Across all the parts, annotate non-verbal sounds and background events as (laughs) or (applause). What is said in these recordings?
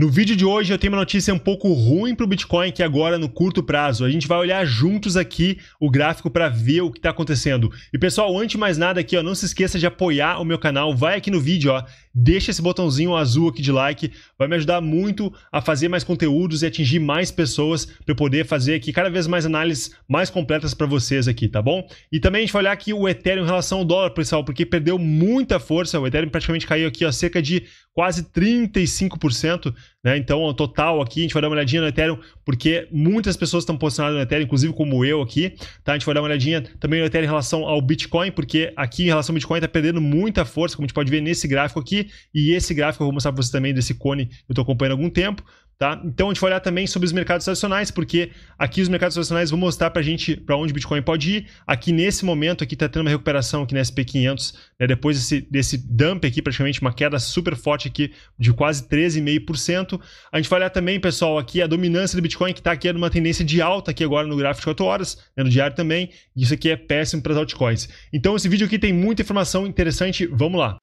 No vídeo de hoje eu tenho uma notícia um pouco ruim para o Bitcoin que agora no curto prazo. A gente vai olhar juntos aqui o gráfico para ver o que está acontecendo. E pessoal, antes de mais nada aqui, ó, não se esqueça de apoiar o meu canal. Vai aqui no vídeo, ó, deixa esse botãozinho azul aqui de like. Vai me ajudar muito a fazer mais conteúdos e atingir mais pessoas para eu poder fazer aqui cada vez mais análises mais completas para vocês aqui, tá bom? E também a gente vai olhar aqui o Ethereum em relação ao dólar, pessoal, porque perdeu muita força. O Ethereum praticamente caiu aqui, ó, cerca de quase 35%. Né? Então, o total aqui, a gente vai dar uma olhadinha no Ethereum, porque muitas pessoas estão posicionadas no Ethereum, inclusive como eu aqui. Tá? A gente vai dar uma olhadinha também no Ethereum em relação ao Bitcoin, porque aqui em relação ao Bitcoin está perdendo muita força, como a gente pode ver nesse gráfico aqui. E esse gráfico eu vou mostrar para vocês também desse cone, eu estou acompanhando há algum tempo. Tá? Então a gente vai olhar também sobre os mercados tradicionais, porque aqui os mercados tradicionais vão mostrar para a gente para onde o Bitcoin pode ir. Aqui nesse momento aqui está tendo uma recuperação aqui na SP500, né? depois desse, desse dump aqui, praticamente uma queda super forte aqui de quase 13,5%. A gente vai olhar também, pessoal, aqui a dominância do Bitcoin que está aqui numa tendência de alta aqui agora no gráfico de 4 horas, né? no diário também. Isso aqui é péssimo para as altcoins. Então esse vídeo aqui tem muita informação interessante, vamos lá.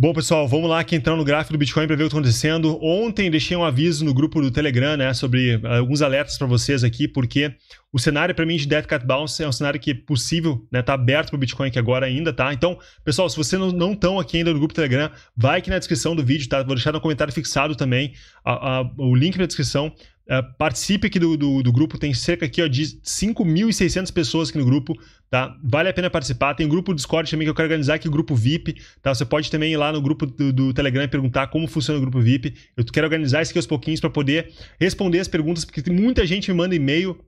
Bom, pessoal, vamos lá aqui entrar no gráfico do Bitcoin para ver o que está acontecendo. Ontem deixei um aviso no grupo do Telegram, né, sobre eh, alguns alertas para vocês aqui, porque o cenário para mim de death Cat Bounce é um cenário que é possível, né, tá aberto para o Bitcoin aqui agora ainda, tá? Então, pessoal, se vocês não estão aqui ainda no grupo do Telegram, vai aqui na descrição do vídeo, tá? Vou deixar no comentário fixado também a, a, o link na descrição Uh, participe aqui do, do, do, grupo, tem cerca aqui ó, de 5.600 pessoas aqui no grupo, tá? Vale a pena participar. Tem um grupo do Discord também que eu quero organizar aqui, o grupo VIP, tá? Você pode também ir lá no grupo do, do Telegram e perguntar como funciona o grupo VIP. Eu quero organizar isso aqui aos pouquinhos para poder responder as perguntas, porque muita gente me manda e-mail,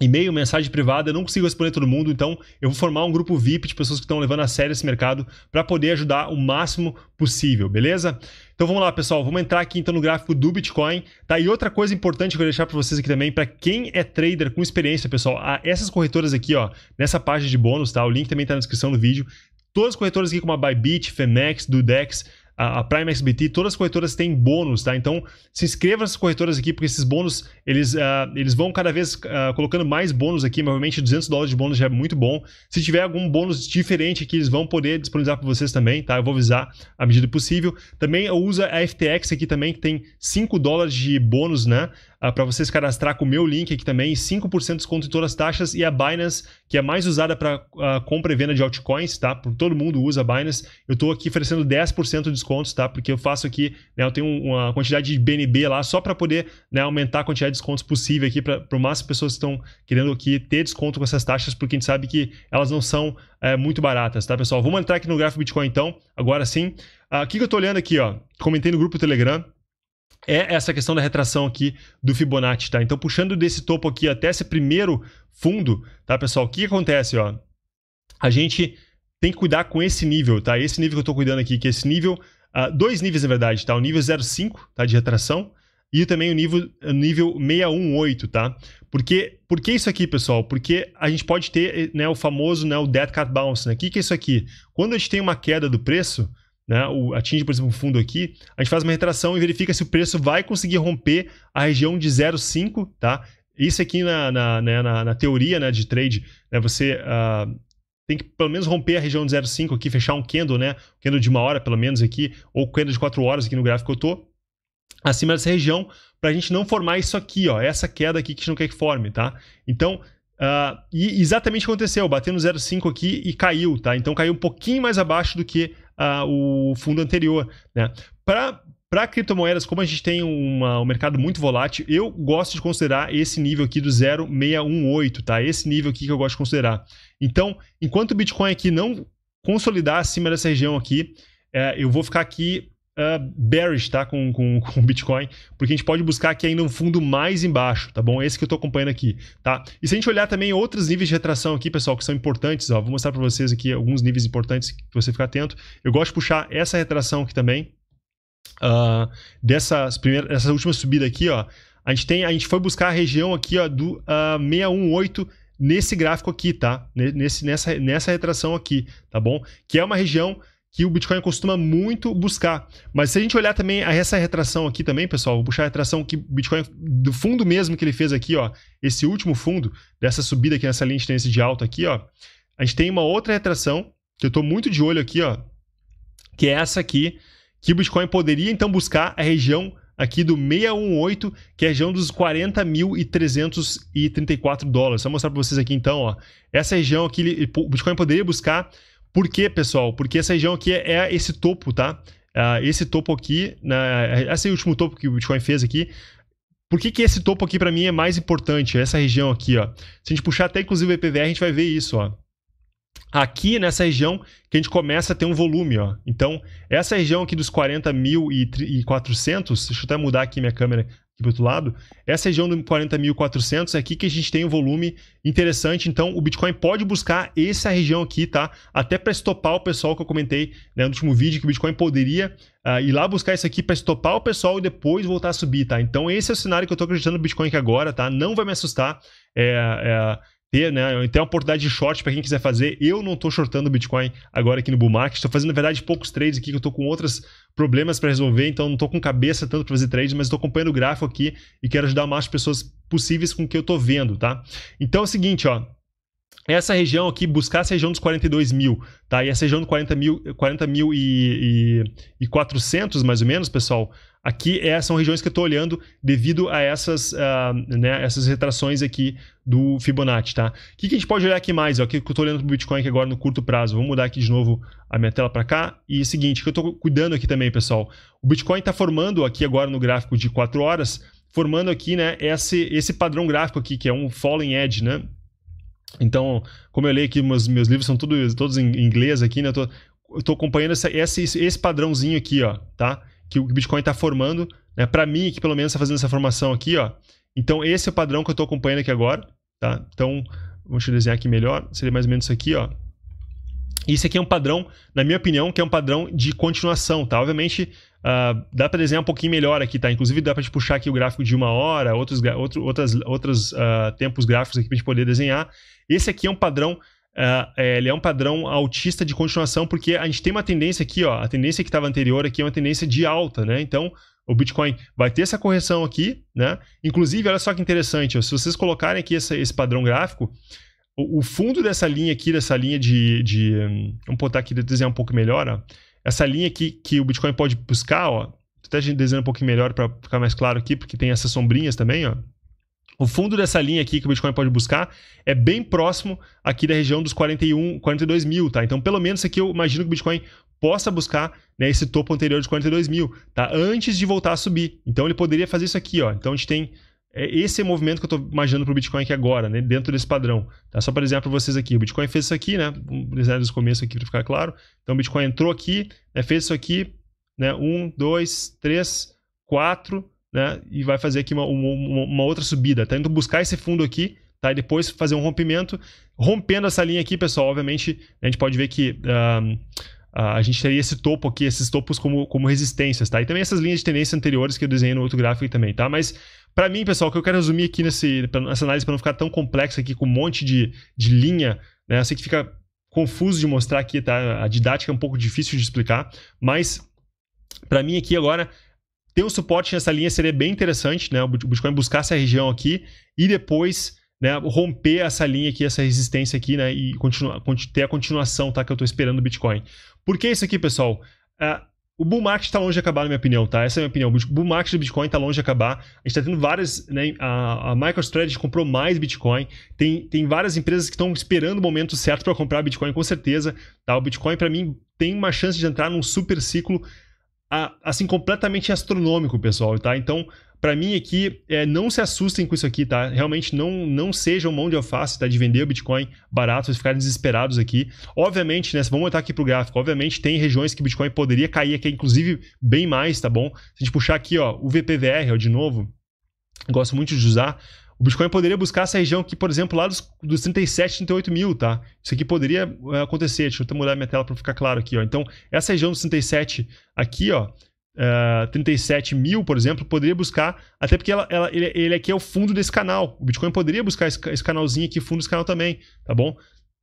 e-mail, mensagem privada, eu não consigo responder todo mundo, então eu vou formar um grupo VIP de pessoas que estão levando a sério esse mercado para poder ajudar o máximo possível, beleza? Então vamos lá, pessoal. Vamos entrar aqui então no gráfico do Bitcoin. Tá? E outra coisa importante que eu vou deixar para vocês aqui também, para quem é trader com experiência, pessoal, essas corretoras aqui, ó, nessa página de bônus, tá? O link também está na descrição do vídeo. Todas as corretoras aqui como a Bybit, Femex, Dudex, a, Prime XBT, todas as corretoras têm bônus, tá? Então, se inscreva nessas corretoras aqui, porque esses bônus, eles, uh, eles vão cada vez uh, colocando mais bônus aqui, provavelmente 200 dólares de bônus já é muito bom. Se tiver algum bônus diferente aqui, eles vão poder disponibilizar para vocês também, tá? Eu vou avisar à medida possível. Também usa a FTX aqui também, que tem 5 dólares de bônus, né? Ah, para você se cadastrar com o meu link aqui também, 5% de desconto em todas as taxas e a Binance, que é mais usada para uh, ah, compra e venda de altcoins, tá? Por todo mundo usa a Binance. Eu estou aqui oferecendo 10% de descontos, tá? Porque eu faço aqui, né, eu tenho uma quantidade de BNB lá só para poder, né, aumentar a quantidade de descontos possível aqui para o máximo de pessoas que estão querendo aqui ter desconto com essas taxas, porque a gente sabe que elas não são é, muito baratas, tá, pessoal? Vamos entrar aqui no gráfico Bitcoin então, agora sim. Aqui ah, que eu estou olhando aqui, ó, comentei no grupo Telegram, é essa questão da retração aqui do Fibonacci, tá? Então, puxando desse topo aqui até esse primeiro fundo, tá, pessoal? O que acontece, ó? A gente tem que cuidar com esse nível, tá? Esse nível que eu tô cuidando aqui, que é esse nível... Uh, dois níveis, na verdade, tá? O nível 0,5, tá? De retração e também o nível, nível 618, tá? Porque, por que isso aqui, pessoal? Porque a gente pode ter né, o famoso, né, o dead cat bounce, né? O que, que é isso aqui? Quando a gente tem uma queda do preço né, o, atinge, por exemplo, o fundo aqui, a gente faz uma retração e verifica se o preço vai conseguir romper a região de 0,5, tá? Isso aqui na, na, né, na, na, teoria né, de trade, né, você uh, tem que pelo menos romper a região de 0,5 aqui, fechar um candle, né? Um candle de uma hora pelo menos aqui, ou candle de quatro horas aqui no gráfico que eu tô, acima dessa região, para a gente não formar isso aqui, ó, essa queda aqui que a gente não quer que forme, tá? Então, Uh, e exatamente aconteceu, bateu no 0,5 aqui e caiu, tá? Então caiu um pouquinho mais abaixo do que o fundo anterior. Né? Para para criptomoedas, como a gente tem uma, um mercado muito volátil, eu gosto de considerar esse nível aqui do 0,618, tá? Esse nível aqui que eu gosto de considerar. Então, enquanto o Bitcoin aqui não consolidar acima dessa região aqui, é, eu vou ficar aqui uh, bearish, tá? Com, (laughs) com, Bitcoin, porque a gente pode buscar aqui ainda um fundo mais embaixo, tá bom? Esse que eu tô acompanhando aqui, tá? E se a gente olhar também outros níveis de retração aqui, pessoal, que são importantes, ó, vou mostrar para vocês aqui alguns níveis importantes que você ficar atento. Eu gosto de puxar essa retração aqui também, uh, ah, dessas primeiras, essa última subida aqui, ó. A gente, tem, a gente foi buscar a região aqui ó, do uh, ah, 618 nesse gráfico aqui, tá? Nesse, nessa, nessa retração aqui, tá bom? Que é uma região que o Bitcoin costuma muito buscar. Mas se a gente olhar também essa retração aqui também, pessoal, vou puxar a retração que o Bitcoin, do fundo mesmo que ele fez aqui, ó, esse último fundo, dessa subida aqui nessa linha de tendência de alta aqui, ó, a gente tem uma outra retração, que eu estou muito de olho aqui, ó, que é essa aqui, que o Bitcoin poderia então buscar a região aqui do 618, que é a região dos 40.334 dólares. Só mostrar para vocês aqui então, ó, essa região aqui, o Bitcoin poderia buscar por quê, pessoal? Porque essa região aqui é, é esse topo, tá? Ah, esse topo aqui, né, esse último topo que o Bitcoin fez aqui, por que, que esse topo aqui para mim é mais importante? Essa região aqui, ó. Se a gente puxar até inclusive o EPVR, a gente vai ver isso, ó. Aqui nessa região que a gente começa a ter um volume, ó. Então, essa região aqui dos 40.400, deixa eu até mudar aqui minha câmera aqui outro lado, essa região do 40.400 é aqui que a gente tem um volume interessante, então o Bitcoin pode buscar essa região aqui, tá? Até para estopar o pessoal que eu comentei né, no último vídeo, que o Bitcoin poderia uh, ir lá buscar isso aqui para estopar o pessoal e depois voltar a subir, tá? Então esse é o cenário que eu estou acreditando no Bitcoin aqui agora, tá? Não vai me assustar, é, é ter, né? Tem uma oportunidade de short para quem quiser fazer. Eu não estou shortando o Bitcoin agora aqui no Bull Market. Estou fazendo, na verdade, poucos trades aqui, que eu estou com outras problemas para resolver, então não tô com cabeça tanto para fazer trade, mas estou acompanhando o gráfico aqui e quero ajudar o mais pessoas possíveis com o que eu tô vendo, tá? Então é o seguinte, ó, essa região aqui, buscar essa região dos 42 mil, tá? E essa região dos 40 mil, 40 mil e, e, e 400, mais ou menos, pessoal, Aqui é, são regiões que eu estou olhando devido a essas, uh, né, essas retrações aqui do Fibonacci, tá? O que, que a gente pode olhar aqui mais? O que eu estou olhando para o Bitcoin aqui agora no curto prazo. Vou mudar aqui de novo a minha tela para cá. E é o seguinte, que eu estou cuidando aqui também, pessoal. O Bitcoin está formando aqui agora no gráfico de 4 horas, formando aqui né, esse, esse padrão gráfico aqui, que é um falling edge, né? Então, como eu leio aqui, meus, meus livros são tudo, todos em inglês aqui, né? Eu tô, eu tô acompanhando essa, esse, esse padrãozinho aqui, ó, tá? que o Bitcoin está formando, né? Para mim, que pelo menos está fazendo essa formação aqui, ó. Então, esse é o padrão que eu estou acompanhando aqui agora, tá? Então, deixa eu desenhar aqui melhor. Seria mais ou menos isso aqui, ó. Isso aqui é um padrão, na minha opinião, que é um padrão de continuação, tá? Obviamente, uh, dá para desenhar um pouquinho melhor aqui, tá? Inclusive, dá para gente puxar aqui o gráfico de uma hora, outros outro, outras, outros uh, ah, tempos gráficos aqui para gente poder desenhar. Esse aqui é um padrão ah, é, ele é um padrão altista de continuação, porque a gente tem uma tendência aqui, ó, a tendência que estava anterior aqui é uma tendência de alta, né? Então, o Bitcoin vai ter essa correção aqui, né? Inclusive, olha só que interessante, ó, se vocês colocarem aqui esse padrão gráfico, o, o, fundo dessa linha aqui, dessa linha de... de vamos botar aqui, desenhar um pouco melhor, ó, essa linha aqui que o Bitcoin pode buscar, ó, até desenhando um pouquinho melhor para ficar mais claro aqui, porque tem essas sombrinhas também, ó. O fundo dessa linha aqui que o Bitcoin pode buscar é bem próximo aqui da região dos 41, 42 mil, tá? Então, pelo menos aqui eu imagino que o Bitcoin possa buscar né, esse topo anterior de 42 mil, tá? Antes de voltar a subir. Então, ele poderia fazer isso aqui, ó. Então, a gente tem é, esse é movimento que eu estou imaginando para o Bitcoin aqui agora, né? dentro desse padrão. Tá? Só para desenhar para vocês aqui. O Bitcoin fez isso aqui, né? Vou desenhar desde o começo aqui para ficar claro. Então o Bitcoin entrou aqui, né? fez isso aqui, né? Um, dois, três, quatro, né? E vai fazer aqui uma, uma, uma outra subida. Tá indo buscar esse fundo aqui, tá? E depois fazer um rompimento. Rompendo essa linha aqui, pessoal, obviamente, a gente pode ver que... a gente teria esse topo aqui, esses topos como, como resistências, tá? E também essas linhas de tendência anteriores que eu desenhei no outro gráfico também, tá? Mas, para mim, pessoal, o que eu quero resumir aqui nesse, nessa análise, para não ficar tão complexa aqui, com um monte de, de linha, né? Eu sei que fica confuso de mostrar aqui, tá? A didática é um pouco difícil de explicar, mas, para mim aqui agora, ter um suporte nessa linha seria bem interessante, né? O Bitcoin buscar essa região aqui e depois né, romper essa linha aqui, essa resistência aqui, né? E continuar, ter a continuação, tá? Que eu estou esperando o Bitcoin. Por que isso aqui, pessoal? Uh, o bull market está longe de acabar, na minha opinião, tá? Essa é a minha opinião. O bull market do Bitcoin está longe de acabar. A gente está tendo várias, né? A, a MicroStrategy comprou mais Bitcoin. Tem, tem várias empresas que estão esperando o momento certo para comprar Bitcoin, com certeza. Tá? O Bitcoin, para mim, tem uma chance de entrar num super ciclo assim, completamente astronômico, pessoal, tá? Então, para mim aqui, é, não se assustem com isso aqui, tá? Realmente não, não sejam mão de alface, tá? De vender o Bitcoin barato, vocês ficarem desesperados aqui. Obviamente, né? Vamos botar aqui pro gráfico. Obviamente, tem regiões que o Bitcoin poderia cair aqui, inclusive, bem mais, tá bom? Se a gente puxar aqui, ó, o VPVR, ó, de novo, gosto muito de usar. O Bitcoin poderia buscar essa região aqui, por exemplo, lá dos, dos 37, 38 mil, tá? Isso aqui poderia eh, acontecer. Deixa eu mudar minha tela para ficar claro aqui, ó. Então, essa região dos 37 aqui, ó, uh, eh, 37 mil, por exemplo, poderia buscar, até porque ela, ela, ele, ele, aqui é o fundo desse canal. O Bitcoin poderia buscar esse, esse canalzinho aqui, fundo desse canal também, tá bom?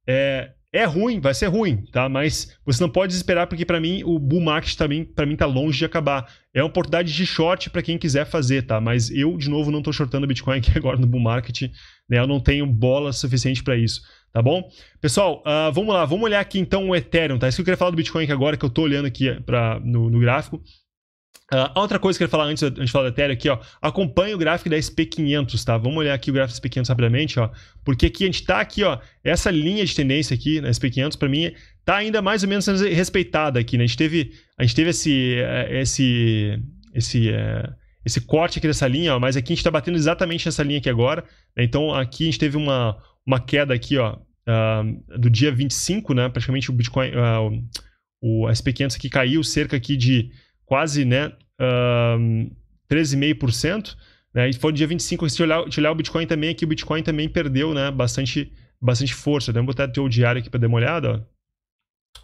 É, é ruim, vai ser ruim, tá? Mas você não pode esperar porque para mim o bull market também tá para mim tá longe de acabar. É uma oportunidade de short para quem quiser fazer, tá? Mas eu de novo não tô shortando Bitcoin aqui (laughs) agora no bull market, né? Eu não tenho bola suficiente para isso, tá bom? Pessoal, uh, vamos lá, vamos olhar aqui então o Ethereum, tá? Isso que eu queria falar do Bitcoin aqui agora que eu tô olhando aqui eh, para no, no gráfico. Uh, outra coisa que eu ia falar antes, antes de falar da Ethereum aqui, ó. Acompanhe o gráfico da SP500, tá? Vamos olhar aqui o gráfico da SP500 rapidamente, ó. Porque aqui a gente tá aqui, ó. Essa linha de tendência aqui na SP500, para mim, tá ainda mais ou menos respeitada aqui, né? A gente teve, a gente teve esse, eh, esse, esse, eh, esse corte aqui dessa linha, ó. Mas aqui a gente tá batendo exatamente nessa linha aqui agora. Né? Então, aqui a gente teve uma, uma queda aqui, ó. Uh, do dia 25, né? Praticamente o Bitcoin... Uh, o SP500 aqui caiu cerca aqui de quase né, uh, 13,5%. Né? E foi no dia 25, se olhar, se olhar o Bitcoin também, aqui é o Bitcoin também perdeu né, bastante, bastante força. Então, vamos botar o diário aqui para dar uma olhada.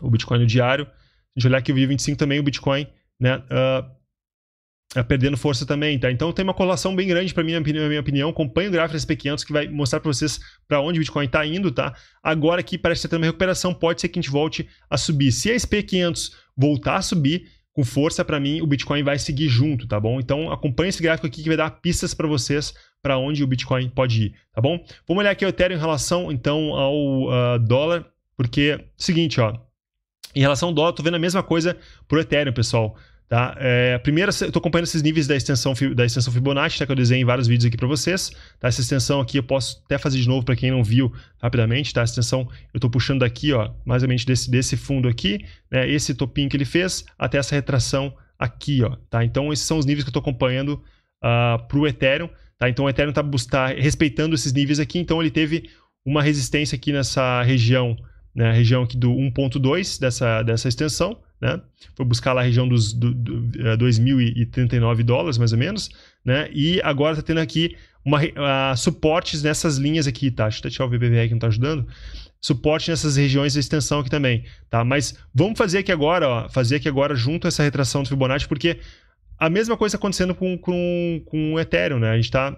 Ó. O Bitcoin no diário. Se a gente olhar aqui o dia 25 também, o Bitcoin né, uh, perdendo força também. Tá? Então tem uma colação bem grande para mim, na minha opinião. Acompanhe o gráfico SP500 que vai mostrar para vocês para onde o Bitcoin está indo. tá? Agora aqui parece que está tendo uma recuperação, pode ser que a gente volte a subir. Se a SP500 voltar a subir, com força para mim, o Bitcoin vai seguir junto, tá bom? Então acompanha esse gráfico aqui que vai dar pistas para vocês para onde o Bitcoin pode ir, tá bom? Vamos olhar aqui o Ethereum em relação então ao uh, dólar, porque seguinte, ó, em relação ao dólar, tô vendo a mesma coisa pro Ethereum, pessoal. Tá? É, primeira, eu estou acompanhando esses níveis da extensão, da extensão Fibonacci, tá? que eu desenhei em vários vídeos aqui para vocês. Tá? Essa extensão aqui eu posso até fazer de novo para quem não viu rapidamente. Tá? A extensão eu estou puxando daqui, ó, mais ou menos desse, desse fundo aqui, né? esse topinho que ele fez, até essa retração aqui. Ó, tá? Então, esses são os níveis que eu estou acompanhando uh, ah, para o Ethereum. Tá? Então, o Ethereum está tá respeitando esses níveis aqui. Então, ele teve uma resistência aqui nessa região, né? região aqui do 1.2 dessa, dessa extensão né? Foi buscar lá a região dos do, do, uh, eh, 2.039 dólares, mais ou menos, né? E agora está tendo aqui uma, uh, suportes nessas linhas aqui, tá? Deixa eu tirar o VBVR que não está ajudando. Suporte nessas regiões de extensão aqui também, tá? Mas vamos fazer aqui agora, ó, fazer aqui agora junto essa retração do Fibonacci, porque a mesma coisa tá acontecendo com, com, com o Ethereum, né? A gente está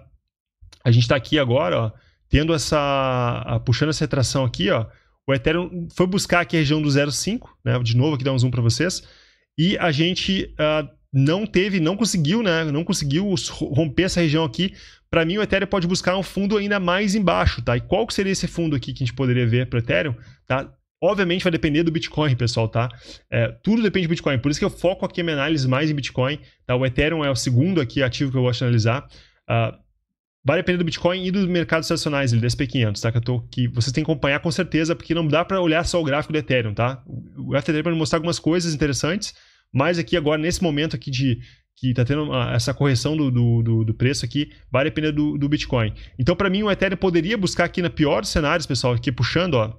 a gente tá aqui agora, ó, tendo essa... A, puxando essa retração aqui, ó, o Ethereum foi buscar aqui a região do 0,5, né? De novo, aqui dá um zoom para vocês. E a gente uh, não teve, não conseguiu, né? Não conseguiu romper essa região aqui. Para mim, o Ethereum pode buscar um fundo ainda mais embaixo, tá? E qual que seria esse fundo aqui que a gente poderia ver para o Ethereum, tá? Obviamente vai depender do Bitcoin, pessoal, tá? É, tudo depende do Bitcoin. Por isso que eu foco aqui a minha análise mais em Bitcoin, tá? O Ethereum é o segundo aqui ativo que eu gosto de analisar. Uh, Vai depender do Bitcoin e dos mercados estacionais, ele SP500, tá? Que, eu tô, que vocês têm que acompanhar com certeza, porque não dá para olhar só o gráfico do Ethereum, tá? O Ethereum vai é mostrar algumas coisas interessantes, mas aqui agora, nesse momento aqui de que está tendo uma, essa correção do, do, do, preço aqui, vai depender do, do Bitcoin. Então, para mim, o Ethereum poderia buscar aqui na pior dos cenários, pessoal, aqui puxando, ó,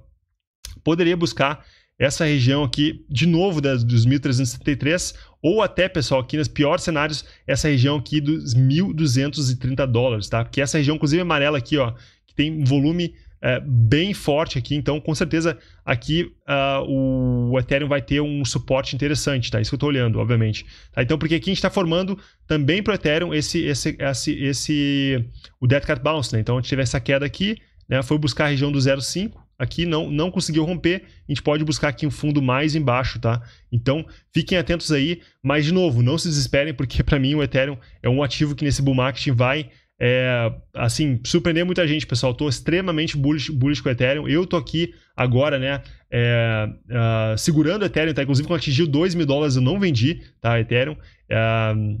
poderia buscar essa região aqui, de novo, dos 1.373, ou até, pessoal, aqui nos piores cenários, essa região aqui dos 1.230 dólares, tá? Que essa região, inclusive, amarela aqui, ó, que tem um volume é, bem forte aqui, então, com certeza, aqui uh, o Ethereum vai ter um suporte interessante, tá? Isso que eu tô olhando, obviamente. Tá? Então, porque aqui a gente está formando também para Ethereum esse, esse, esse, esse, o Dead Cat Bounce, né? Então, a gente teve essa queda aqui, né? Foi buscar a região do 0,5, aqui não, não conseguiu romper, a gente pode buscar aqui um fundo mais embaixo, tá? Então, fiquem atentos aí, mas de novo, não se desesperem, porque para mim o Ethereum é um ativo que nesse bull market vai, é, assim, surpreender muita gente, pessoal. Estou extremamente bullish, bullish com o Ethereum, eu tô aqui agora, né, é, uh, segurando o Ethereum, tá? Inclusive, quando atingiu 2 mil dólares, eu não vendi, tá, Ethereum. Uh,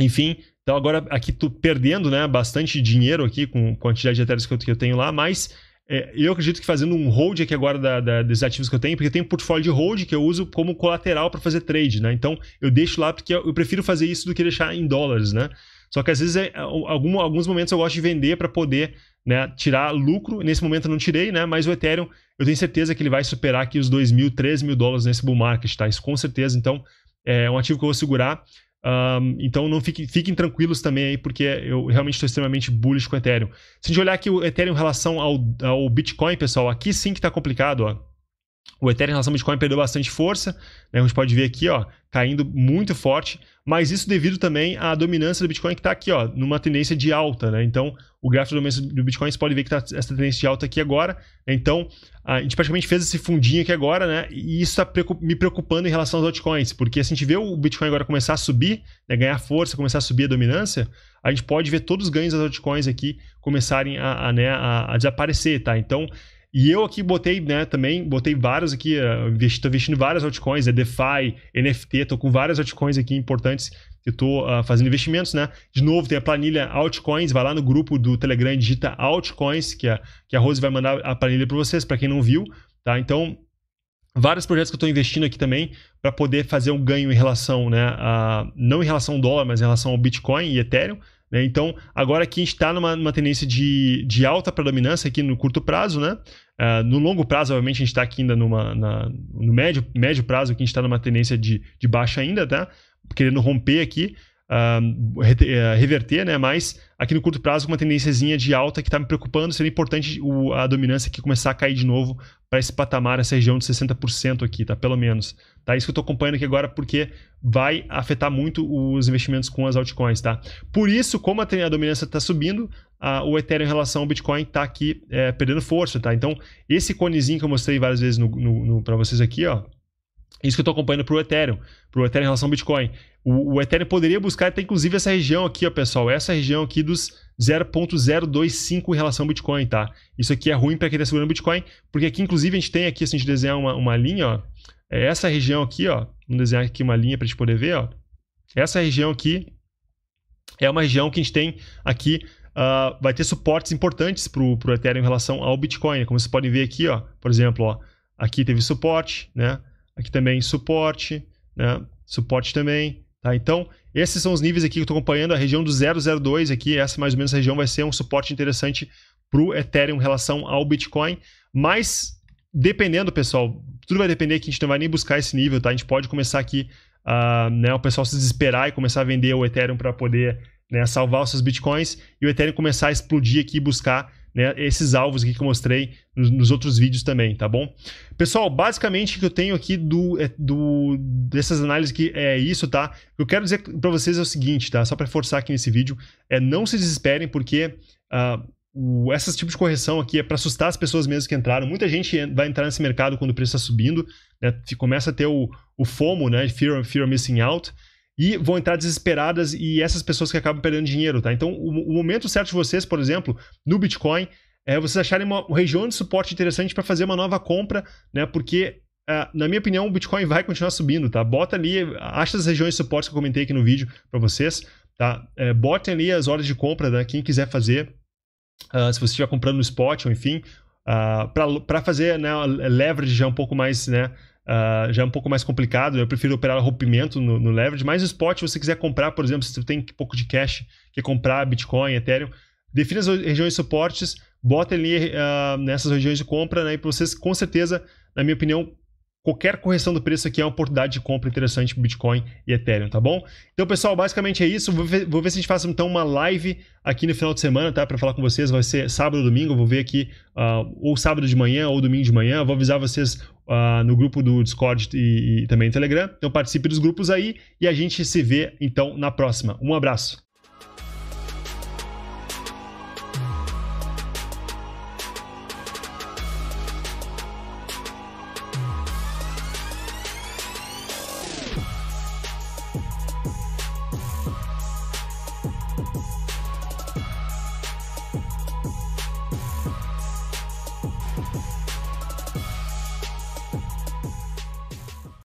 enfim, então agora aqui tô perdendo, né, bastante dinheiro aqui com a quantidade de Ethereum que eu, que eu tenho lá, mas... É, eu acredito que fazendo um hold aqui agora da, da, desses ativos que eu tenho, porque eu tenho um portfólio de hold que eu uso como colateral para fazer trade, né? Então eu deixo lá porque eu prefiro fazer isso do que deixar em dólares, né? Só que às vezes, é, é algum, alguns momentos eu gosto de vender para poder né, tirar lucro. Nesse momento eu não tirei, né? Mas o Ethereum, eu tenho certeza que ele vai superar aqui os 2 mil, 3 mil dólares nesse bull market, tá? Isso com certeza. Então é um ativo que eu vou segurar. Um, então não fiquem, fiquem, tranquilos também aí, porque eu realmente estou extremamente bullish com o Ethereum. Se a gente olhar aqui o Ethereum em relação ao, ao Bitcoin, pessoal, aqui sim que está complicado, ó. O Ethereum em relação ao Bitcoin perdeu bastante força, né? A gente pode ver aqui, ó, caindo muito forte. Mas isso devido também à dominância do Bitcoin que está aqui, ó, numa tendência de alta, né? Então, o gráfico de dominância do Bitcoin, você pode ver que está essa tendência de alta aqui agora. Então, a gente praticamente fez esse fundinho aqui agora, né? E isso está me preocupando em relação aos altcoins, porque se a gente vê o Bitcoin agora começar a subir, né? ganhar força, começar a subir a dominância, a gente pode ver todos os ganhos das altcoins aqui começarem a, a, né? a, a desaparecer, tá? Então, e eu aqui botei, né, também, botei vários aqui, uh, investi, investindo várias altcoins, é DeFi, NFT, tô com várias altcoins aqui importantes que estou tô uh, fazendo investimentos, né? De novo, tem a planilha altcoins, vai lá no grupo do Telegram, digita altcoins, que a, que a Rose vai mandar a planilha para vocês, para quem não viu, tá? Então, vários projetos que eu estou investindo aqui também para poder fazer um ganho em relação, né, a, não em relação ao dólar, mas em relação ao Bitcoin e Ethereum, né? Então, agora que a gente está numa, numa, tendência de, de alta predominância aqui no curto prazo, né? Uh, no longo prazo, obviamente, a gente está aqui ainda numa, na, no médio, médio prazo, que a gente está numa tendência de, de baixa ainda, tá? Querendo romper aqui, uh, reverter, né? Mas aqui no curto prazo, com uma tendência de alta que está me preocupando, seria importante o, a dominância aqui começar a cair de novo para esse patamar, essa região de 60% aqui, tá? Pelo menos. Tá? Isso que eu estou acompanhando aqui agora, porque vai afetar muito os investimentos com as altcoins, tá? Por isso, como a, a dominância está subindo, a, o Ethereum em relação ao Bitcoin está aqui é, perdendo força, tá? Então, esse conezinho que eu mostrei várias vezes para vocês aqui, ó, isso que eu estou acompanhando para o Ethereum, para o Ethereum em relação ao Bitcoin. O, o, Ethereum poderia buscar até inclusive essa região aqui, ó, pessoal, essa região aqui dos 0.025 em relação ao Bitcoin, tá? Isso aqui é ruim para quem está segurando Bitcoin, porque aqui inclusive a gente tem aqui, se a gente desenhar uma, uma linha, ó, é essa região aqui, ó, vamos desenhar aqui uma linha para a gente poder ver, ó, essa região aqui é uma região que a gente tem aqui Uh, vai ter suportes importantes para o Ethereum em relação ao Bitcoin. Né? Como vocês podem ver aqui, ó, por exemplo, ó, aqui teve suporte, né? aqui também suporte, né? suporte também, tá? Então, esses são os níveis aqui que eu estou acompanhando, a região do 002 aqui, essa mais ou menos região vai ser um suporte interessante para o Ethereum em relação ao Bitcoin, mas dependendo, pessoal, tudo vai depender que a gente não vai nem buscar esse nível, tá? A gente pode começar aqui, uh, né, o pessoal se desesperar e começar a vender o Ethereum para poder né, salvar os seus Bitcoins e o Ethereum começar a explodir aqui e buscar né, esses alvos aqui que eu mostrei nos, nos, outros vídeos também, tá bom? Pessoal, basicamente o que eu tenho aqui do, é, do dessas análises aqui é isso, tá? O que eu quero dizer para vocês é o seguinte, tá? Só para forçar aqui nesse vídeo, é não se desesperem porque... Uh, o, essas tipos de correção aqui é para assustar as pessoas mesmo que entraram. Muita gente vai entrar nesse mercado quando o preço está subindo, né? começa a ter o, o FOMO, né? Fear, fear of Missing Out e vão entrar desesperadas e essas pessoas que acabam perdendo dinheiro, tá? Então, o, o momento certo de vocês, por exemplo, no Bitcoin, é vocês acharem uma, região de suporte interessante para fazer uma nova compra, né? Porque Uh, na minha opinião, o Bitcoin vai continuar subindo, tá? Bota ali, acha as regiões de suporte que eu comentei aqui no vídeo para vocês, tá? É, botem ali as horas de compra, né? Quem quiser fazer, uh, se você estiver comprando no spot, ou enfim, uh, ah, para fazer né, leverage já um pouco mais, né? Uh, já é um pouco mais complicado. Eu prefiro operar rompimento no, no leverage, mas spot, se você quiser comprar, por exemplo, se você tem pouco de cash, quer comprar Bitcoin, Ethereum, defina as regiões de suportes, bota ali uh, nessas regiões de compra, né? E para vocês, com certeza, na minha opinião, qualquer correção do preço aqui é uma oportunidade de compra interessante para Bitcoin e Ethereum, tá bom? Então, pessoal, basicamente é isso. Vou ver, vou ver, se a gente faz então uma live aqui no final de semana, tá? Para falar com vocês, vai ser sábado ou domingo. Vou ver aqui, uh, ou sábado de manhã ou domingo de manhã. Vou avisar vocês uh, no grupo do Discord e, e também no Telegram. Então participe dos grupos aí e a gente se vê então na próxima. Um abraço.